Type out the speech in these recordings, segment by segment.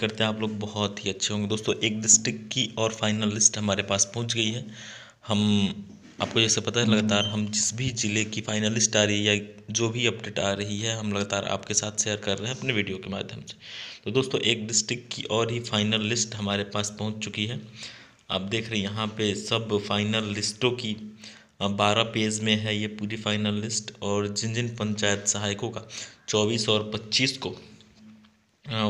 करते हैं आप लोग बहुत ही अच्छे होंगे दोस्तों एक डिस्ट्रिक्ट की और फाइनल लिस्ट हमारे पास पहुंच गई है हम आपको जैसे पता है लगातार हम जिस भी ज़िले की फाइनल लिस्ट आ रही है या जो भी अपडेट आ रही है हम लगातार आपके साथ शेयर कर रहे हैं अपने वीडियो के माध्यम से तो दोस्तों एक डिस्ट्रिक्ट की और ही फाइनल लिस्ट हमारे पास पहुँच चुकी है आप देख रहे हैं यहाँ पर सब फाइनल लिस्टों की बारह पेज में है ये पूरी फाइनल लिस्ट और जिन जिन पंचायत सहायकों का चौबीस और पच्चीस को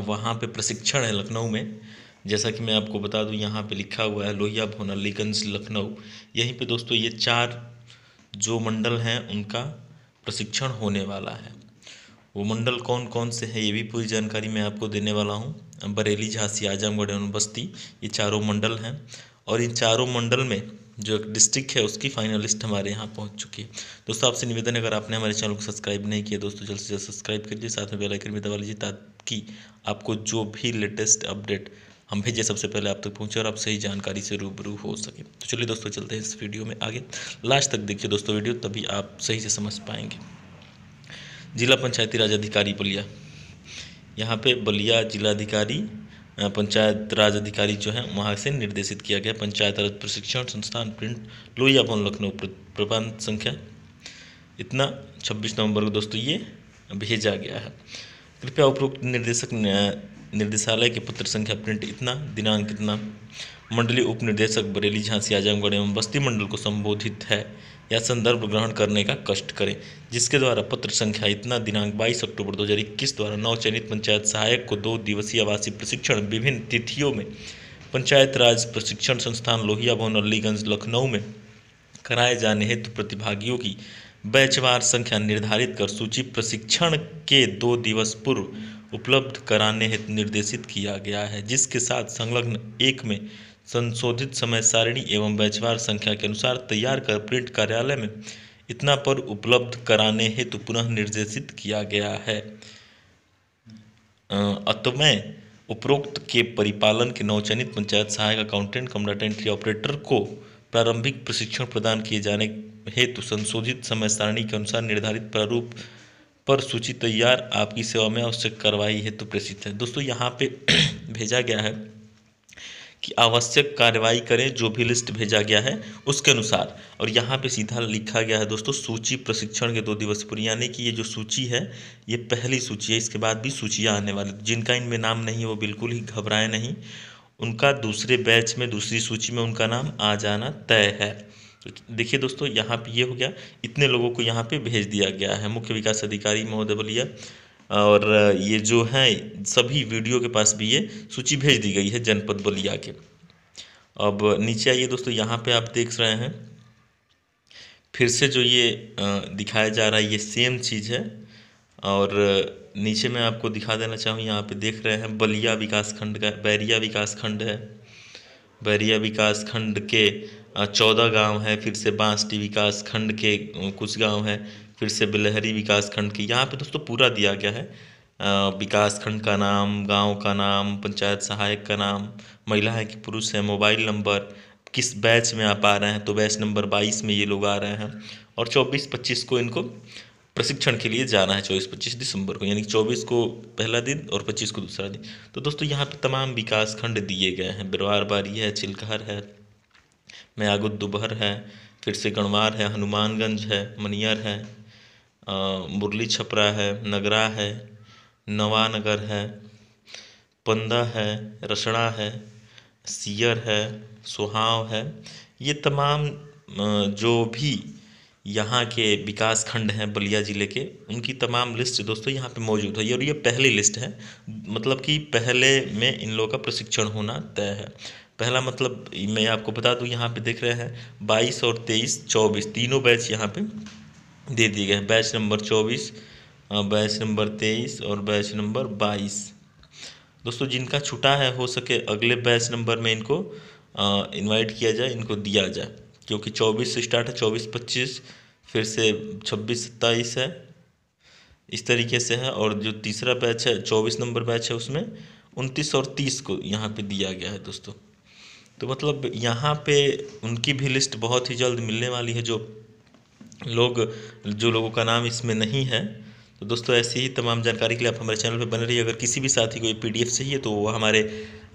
वहाँ पे प्रशिक्षण है लखनऊ में जैसा कि मैं आपको बता दूँ यहाँ पे लिखा हुआ है लोहिया भवन अलीगंज लखनऊ यहीं पे दोस्तों ये चार जो मंडल हैं उनका प्रशिक्षण होने वाला है वो मंडल कौन कौन से हैं ये भी पूरी जानकारी मैं आपको देने वाला हूँ बरेली झांसी आजमगढ़ बस्ती ये चारों मंडल हैं और इन चारों मंडल में जो डिस्ट्रिक्ट है उसकी फाइनल लिस्ट हमारे यहाँ पहुँच चुकी है दोस्तों आपसे निवेदन अगर आपने हमारे चैनल को सब्सक्राइब नहीं किया दोस्तों जल्द से जल्द सब्सक्राइब कर लीजिए साथ में बेल आइकन भी दबा लीजिए ताकि आपको जो भी लेटेस्ट अपडेट हम भेजें सबसे पहले आप तक तो पहुँचे और आप सही जानकारी से रूबरू हो सके तो चलिए दोस्तों चलते हैं इस वीडियो में आगे लास्ट तक देखिए दोस्तों वीडियो तभी आप सही से समझ पाएंगे जिला पंचायती राज अधिकारी बलिया यहाँ पे बलिया जिलाधिकारी पंचायत राज अधिकारी जो है वहाँ से निर्देशित किया गया पंचायत राज प्रशिक्षण संस्थान प्रिंट लोहिया भवन लखनऊ प्रबंध संख्या इतना 26 नवंबर को दोस्तों ये भेजा गया है कृपया उपरोक्त निर्देशक निर्देशालय के पत्र संख्या प्रिंट इतना दिनांक इतना मंडलीय उप निर्देशक बरेली झांसी आजमगढ़ एवं बस्ती मंडल को संबोधित है या संदर्भ ग्रहण करने का कष्ट करें जिसके द्वारा पत्र संख्या इतना दिनांक 22 अक्टूबर 2021 द्वारा चयनित पंचायत सहायक को दो दिवसीय आवासीय प्रशिक्षण विभिन्न तिथियों में पंचायत राज प्रशिक्षण संस्थान लोहिया भवन अलीगंज लखनऊ में कराए जाने हेतु प्रतिभागियों की बैचवार संख्या निर्धारित कर सूची प्रशिक्षण के दो दिवस पूर्व उपलब्ध कराने हेतु निर्देशित किया गया है जिसके साथ संलग्न एक में संशोधित समय सारिणी एवं बैचवार संख्या के अनुसार तैयार कर प्रिंट कार्यालय में इतना पर उपलब्ध कराने हेतु पुनः निर्देशित किया गया है अतमय उपरोक्त के परिपालन के नवचयनित पंचायत सहायक अकाउंटेंट कम डाटेंट्री ऑपरेटर को प्रारंभिक प्रशिक्षण प्रदान किए जाने हेतु संशोधित समय सारणी के अनुसार निर्धारित प्रारूप पर सूची तैयार आपकी सेवा में आवश्यक कार्रवाई हेतु प्रेषित है दोस्तों यहाँ पे भेजा गया है कि आवश्यक कार्रवाई करें जो भी लिस्ट भेजा गया है उसके अनुसार और यहाँ पे सीधा लिखा गया है दोस्तों सूची प्रशिक्षण के दो दिवस पूर्व यानी कि ये जो सूची है ये पहली सूची है इसके बाद भी सूचियाँ आने वाली जिनका इनमें नाम नहीं है वो बिल्कुल ही घबराएं नहीं उनका दूसरे बैच में दूसरी सूची में उनका नाम आ जाना तय है तो देखिए दोस्तों यहाँ पे ये हो गया इतने लोगों को यहाँ पे भेज दिया गया है मुख्य विकास अधिकारी महोदय बलिया और ये जो हैं सभी वीडियो के पास भी ये सूची भेज दी गई है जनपद बलिया के अब नीचे आइए दोस्तों यहाँ पे आप देख रहे हैं फिर से जो ये दिखाया जा रहा है ये सेम चीज़ है और नीचे मैं आपको दिखा देना चाहूँ यहाँ पे देख रहे हैं बलिया विकास खंड का बैरिया विकास खंड है बैरिया विकास खंड के चौदह गांव है फिर से बांसटी विकास खंड के कुछ गांव हैं फिर से बिलहरी विकास खंड की यहाँ पे दोस्तों पूरा दिया गया है विकास खंड का नाम गांव का नाम पंचायत सहायक का नाम महिला है कि पुरुष है मोबाइल नंबर किस बैच में आप आ रहे हैं तो बैच नंबर बाईस में ये लोग आ रहे हैं और चौबीस पच्चीस को इनको प्रशिक्षण के लिए जाना है चौबीस पच्चीस दिसंबर को यानी चौबीस को पहला दिन और पच्चीस को दूसरा दिन तो दोस्तों यहाँ पर तमाम विकास खंड दिए गए हैं बिरवार बारी है चिलकहर है मयागुद दोपहर है फिर से गणवार है हनुमानगंज है मनियर है मुरली छपरा है नगरा है नवा नगर है पंदा है रसड़ा है सियर है सुहाव है ये तमाम जो भी यहाँ के विकास खंड हैं बलिया ज़िले के उनकी तमाम लिस्ट दोस्तों यहाँ पे मौजूद है और ये पहली लिस्ट है मतलब कि पहले में इन लोगों का प्रशिक्षण होना तय है पहला मतलब मैं आपको बता दूँ यहाँ पे देख रहे हैं बाईस और तेईस चौबीस तीनों बैच यहाँ पे दे दिए गए बैच नंबर चौबीस बैच नंबर तेईस और बैच नंबर बाईस दोस्तों जिनका छुटा है हो सके अगले बैच नंबर में इनको इनवाइट किया जाए इनको दिया जाए क्योंकि चौबीस से स्टार्ट है चौबीस पच्चीस फिर से छब्बीस सत्ताईस है इस तरीके से है और जो तीसरा बैच है चौबीस नंबर बैच है उसमें उनतीस और तीस को यहाँ पे दिया गया है दोस्तों तो मतलब यहाँ पे उनकी भी लिस्ट बहुत ही जल्द मिलने वाली है जो लोग जो लोगों का नाम इसमें नहीं है तो दोस्तों ऐसी ही तमाम जानकारी के लिए आप हमारे चैनल पर बने रहिए अगर किसी भी साथी को ये पी चाहिए तो वो हमारे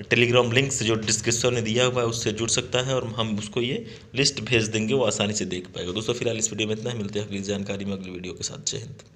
टेलीग्राम लिंक से जो डिस्क्रिप्शन में दिया हुआ है उससे जुड़ सकता है और हम उसको ये लिस्ट भेज देंगे वो आसानी से देख पाएगा दोस्तों फिलहाल इस वीडियो में इतना ही मिलते हैं अगली जानकारी में अगली वीडियो के साथ जय हिंद